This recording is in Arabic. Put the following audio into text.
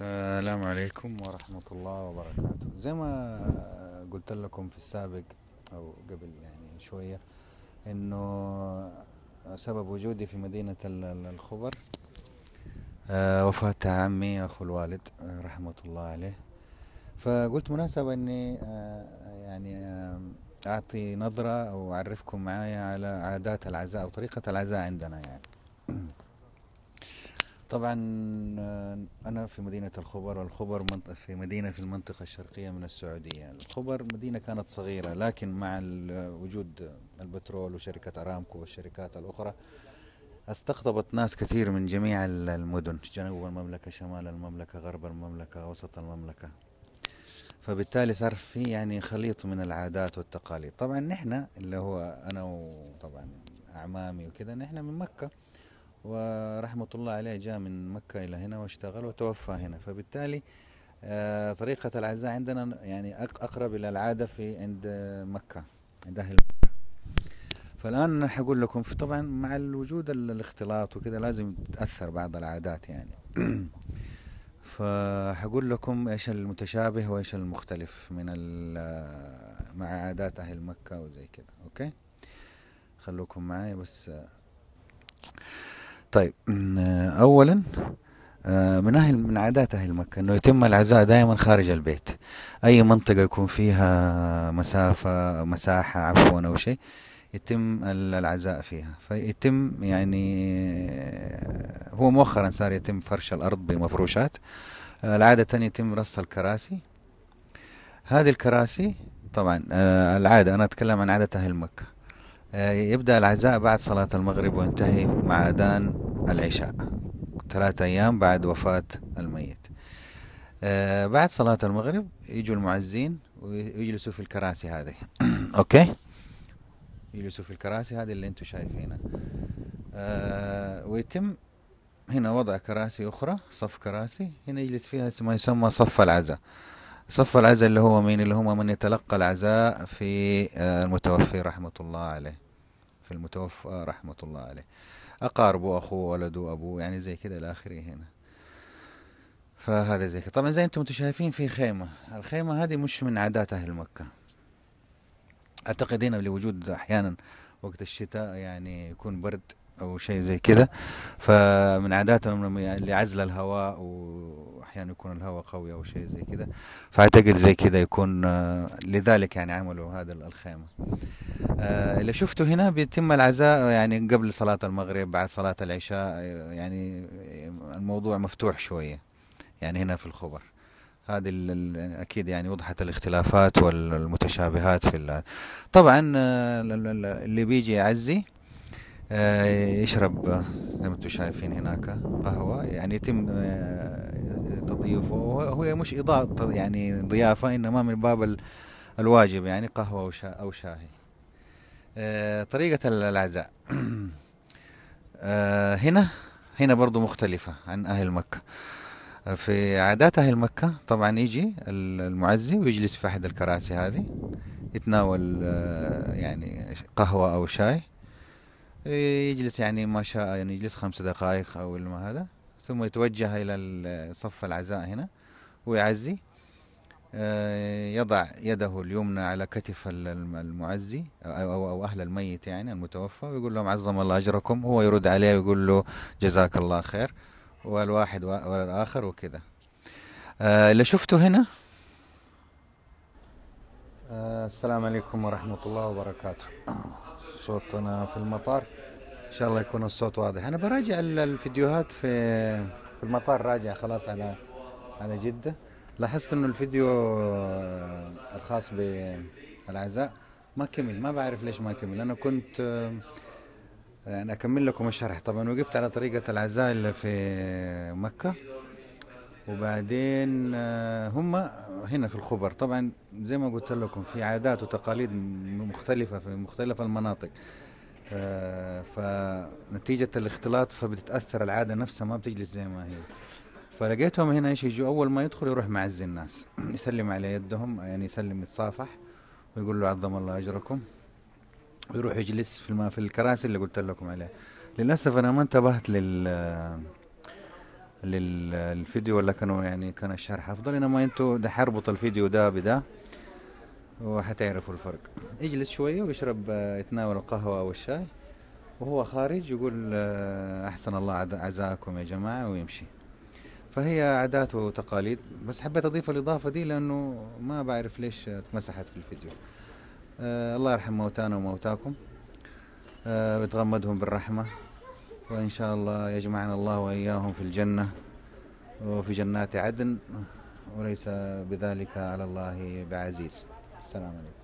السلام عليكم ورحمة الله وبركاته زي ما قلت لكم في السابق أو قبل يعني شوية إنه سبب وجودي في مدينة الخبر آه، وفاة عمي أخو الوالد آه، رحمة الله عليه فقلت مناسبة إني آه، يعني أعطي نظرة أو أعرفكم معايا على عادات العزاء أو طريقة العزاء عندنا يعني طبعا آه، أنا في مدينة الخبر والخبر في مدينة في المنطقة الشرقية من السعودية الخبر مدينة كانت صغيرة لكن مع وجود البترول وشركة أرامكو والشركات الأخرى استقطبت ناس كثير من جميع المدن جنوب المملكة شمال المملكة غرب المملكة وسط المملكة فبالتالي صار في يعني خليط من العادات والتقاليد طبعا نحن اللي هو أنا وطبعا أعمامي وكذا نحن من مكة ورحمة الله عليه جاء من مكة إلى هنا واشتغل وتوفى هنا فبالتالي آه، طريقة العزاء عندنا يعني أقرب إلى العادة في عند مكة عند أهل مكة فالآن حقول لكم طبعا مع الوجود الاختلاط وكذا لازم تأثر بعض العادات يعني فحقول لكم ايش المتشابه وايش المختلف من آه، مع عادات اهل مكة وزي كذا اوكي خلوكم معي بس آه. طيب اولا آه، من اهل من عادات اهل مكه انه يتم العزاء دائما خارج البيت اي منطقه يكون فيها مسافه مساحه عفوا او شيء يتم العزاء فيها فيتم يعني آه، هو مؤخرا صار يتم فرش الارض بمفروشات آه، العاده يتم رص الكراسي هذه الكراسي طبعا العاده انا اتكلم عن عاده اهل مكه يبدا العزاء بعد صلاه المغرب وينتهي مع اذان العشاء ثلاثة أيام بعد وفاة الميت آه بعد صلاة المغرب يجوا المعزين ويجلسوا في الكراسي هذه أوكي يجلسوا في الكراسي هذه اللي أنتم شايفينها آه ويتم هنا وضع كراسي أخرى صف كراسي هنا يجلس فيها ما يسمى صف العزاء صف العزاء اللي هو مين اللي هم من يتلقى العزاء في آه، المتوفي رحمة الله عليه في المتوفى رحمة الله عليه أقاربه أخوه ولده أبوه يعني زي كده إلى آخره هنا فهذا زي كده طبعا زي أنتم شايفين في خيمة الخيمة هذه مش من عادات أهل مكة أعتقد هنا لوجود أحيانا وقت الشتاء يعني يكون برد او شيء زي كذا فمن عاداتهم يعني اللي عزل الهواء واحيانا يكون الهواء قوي او شيء زي كذا فاعتقد زي كذا يكون آه، لذلك يعني عملوا هذا الخيمه آه، اللي شفته هنا بيتم العزاء يعني قبل صلاه المغرب بعد صلاه العشاء آه، يعني الموضوع مفتوح شويه يعني هنا في الخبر هذه يعني اكيد يعني وضحت الاختلافات والمتشابهات في طبعا اللي بيجي يعزي آه، يشرب زي ما انتم شايفين هناك قهوة يعني يتم آه، تضييفه وهي مش إضاءة يعني ضيافة إنما من باب الواجب يعني قهوة أو شاهي آه، طريقة العزاء هنا هنا برضو مختلفة عن أهل مكة في عادات أهل مكة طبعا يجي المعزي ويجلس في أحد الكراسي هذه يتناول يعني قهوة أو شاي يجلس يعني ما شاء يعني يجلس خمس دقائق او ما هذا ثم يتوجه الى صف العزاء هنا ويعزي آه، يضع يده اليمنى على كتف المعزي أو, أو أهل الميت يعني المتوفى ويقول لهم عظم الله أجركم هو يرد عليه ويقول له جزاك الله خير والواحد والآخر وكذا آه، اللي شفته هنا السلام عليكم ورحمة الله وبركاته صوتنا في المطار إن شاء الله يكون الصوت واضح أنا براجع الفيديوهات في في المطار راجع خلاص على على جدة لاحظت إنه الفيديو آه، الخاص بالعزاء ما كمل ما بعرف ليش ما كمل أنا كنت آه، أنا أكمل لكم الشرح طبعا وقفت على طريقة العزاء اللي في مكة وبعدين آه، هم هنا في الخبر طبعا زي ما قلت لكم في عادات وتقاليد مختلفة في مختلف المناطق آه، فنتيجة الاختلاط فبتتأثر العادة نفسها ما بتجلس زي ما هي فلقيتهم هنا ايش يجوا اول ما يدخل يروح معزي الناس يسلم على يدهم يعني يسلم يتصافح ويقول له عظم الله اجركم ويروح يجلس في في الكراسي اللي قلت لكم عليها للاسف انا ما انتبهت لل للفيديو ولا كانوا يعني كان الشرح افضل انما انتوا ده حربط الفيديو ده بده وحتعرفوا الفرق يجلس شويه ويشرب يتناول آه، القهوه او الشاي وهو خارج يقول آه، احسن الله عزاكم يا جماعه ويمشي فهي عادات وتقاليد بس حبيت اضيف الاضافه دي لانه ما بعرف ليش اتمسحت في الفيديو آه، الله يرحم موتانا وموتاكم ويتغمدهم بالرحمه وإن شاء الله يجمعنا الله وإياهم في الجنة وفي جنات عدن وليس بذلك على الله بعزيز السلام عليكم